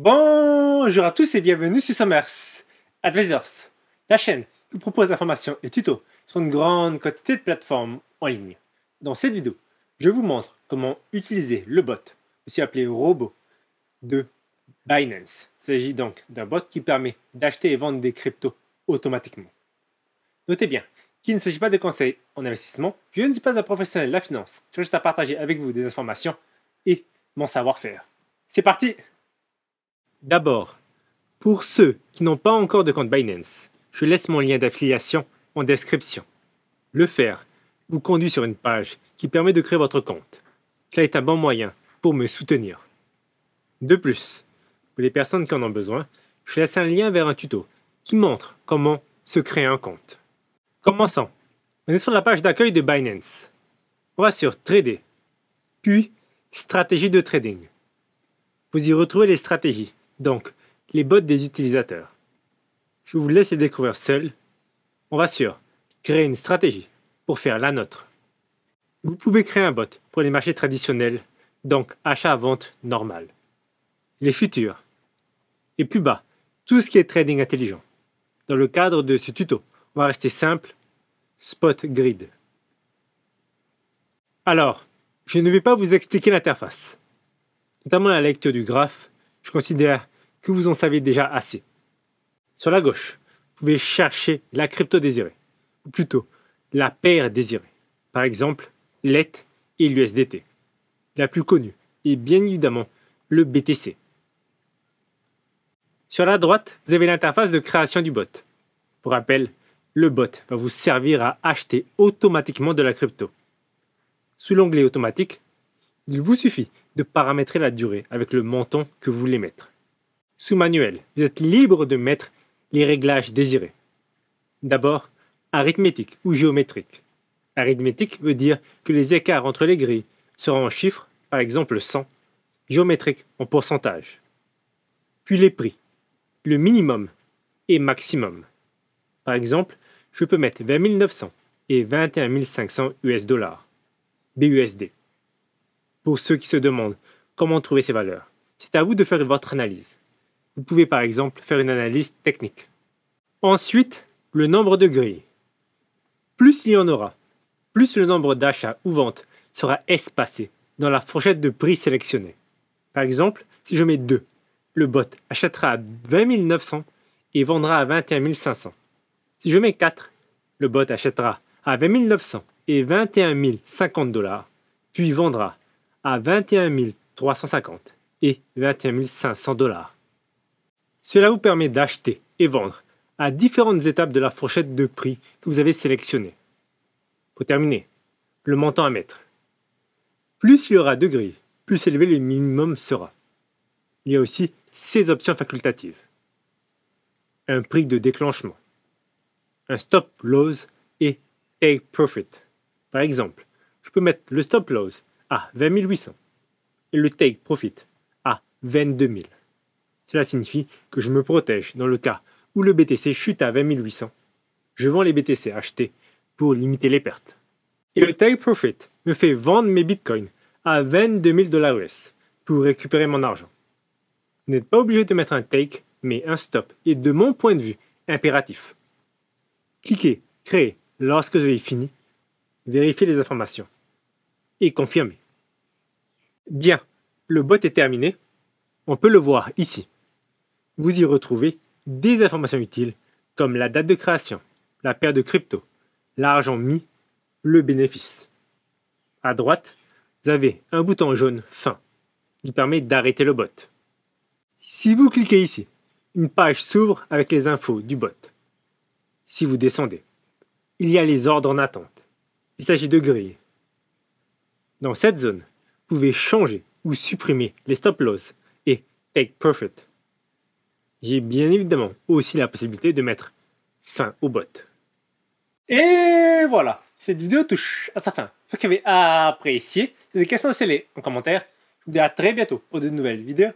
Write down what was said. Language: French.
Bonjour à tous et bienvenue sur Summers Advisors, la chaîne qui propose informations et tutos sur une grande quantité de plateformes en ligne. Dans cette vidéo, je vous montre comment utiliser le bot, aussi appelé robot, de Binance. Il s'agit donc d'un bot qui permet d'acheter et vendre des cryptos automatiquement. Notez bien qu'il ne s'agit pas de conseils en investissement, je ne suis pas un professionnel de la finance, je suis juste à partager avec vous des informations et mon savoir-faire. C'est parti D'abord, pour ceux qui n'ont pas encore de compte Binance, je laisse mon lien d'affiliation en description. Le faire vous conduit sur une page qui permet de créer votre compte. Cela est un bon moyen pour me soutenir. De plus, pour les personnes qui en ont besoin, je laisse un lien vers un tuto qui montre comment se créer un compte. Commençons. On est sur la page d'accueil de Binance. On va sur Trader, puis Stratégie de trading. Vous y retrouvez les stratégies donc, les bots des utilisateurs. Je vous laisse les découvrir seuls. On va sur créer une stratégie pour faire la nôtre. Vous pouvez créer un bot pour les marchés traditionnels, donc achat-vente normal. Les futurs. Et plus bas, tout ce qui est trading intelligent. Dans le cadre de ce tuto, on va rester simple, spot grid. Alors, je ne vais pas vous expliquer l'interface, notamment la lecture du graphe je considère que vous en savez déjà assez. Sur la gauche, vous pouvez chercher la crypto désirée, ou plutôt la paire désirée. Par exemple, l'ETH et l'USDT. La plus connue est bien évidemment le BTC. Sur la droite, vous avez l'interface de création du bot. Pour rappel, le bot va vous servir à acheter automatiquement de la crypto. Sous l'onglet automatique, il vous suffit de paramétrer la durée avec le montant que vous voulez mettre. Sous manuel, vous êtes libre de mettre les réglages désirés. D'abord, arithmétique ou géométrique. Arithmétique veut dire que les écarts entre les grilles seront en chiffres, par exemple 100, géométrique en pourcentage. Puis les prix, le minimum et maximum. Par exemple, je peux mettre 20 900 et 21 500 US dollars, BUSD pour ceux qui se demandent comment trouver ces valeurs. C'est à vous de faire votre analyse. Vous pouvez par exemple faire une analyse technique. Ensuite, le nombre de grilles. Plus il y en aura, plus le nombre d'achats ou ventes sera espacé dans la fourchette de prix sélectionnée. Par exemple, si je mets 2, le bot achètera à 20 900 et vendra à 21 500. Si je mets 4, le bot achètera à 20 900 et 21 050 dollars, puis vendra à 21 350 et 21 500 dollars. Cela vous permet d'acheter et vendre à différentes étapes de la fourchette de prix que vous avez sélectionnée. Pour terminer, le montant à mettre. Plus il y aura de gris, plus élevé le minimum sera. Il y a aussi ces options facultatives. Un prix de déclenchement, un stop loss et take profit. Par exemple, je peux mettre le stop loss à 20 800 et le take profit à 22 000. Cela signifie que je me protège dans le cas où le BTC chute à 20 800. Je vends les BTC achetés pour limiter les pertes. Et le take profit me fait vendre mes bitcoins à 22 000 dollars US pour récupérer mon argent. Vous n'êtes pas obligé de mettre un take, mais un stop est de mon point de vue impératif. Cliquez Créer lorsque vous avez fini. Vérifiez les informations et confirmé. Bien, le bot est terminé. On peut le voir ici. Vous y retrouvez des informations utiles comme la date de création, la paire de crypto, l'argent mis, le bénéfice. À droite, vous avez un bouton jaune fin qui permet d'arrêter le bot. Si vous cliquez ici, une page s'ouvre avec les infos du bot. Si vous descendez, il y a les ordres en attente. Il s'agit de grilles, dans cette zone, vous pouvez changer ou supprimer les stop loss et take profit. J'ai bien évidemment aussi la possibilité de mettre fin au bot. Et voilà, cette vidéo touche à sa fin. J'espère que vous avez apprécié. Si vous avez des questions, laissez-les en commentaire. Je vous dis à très bientôt pour de nouvelles vidéos.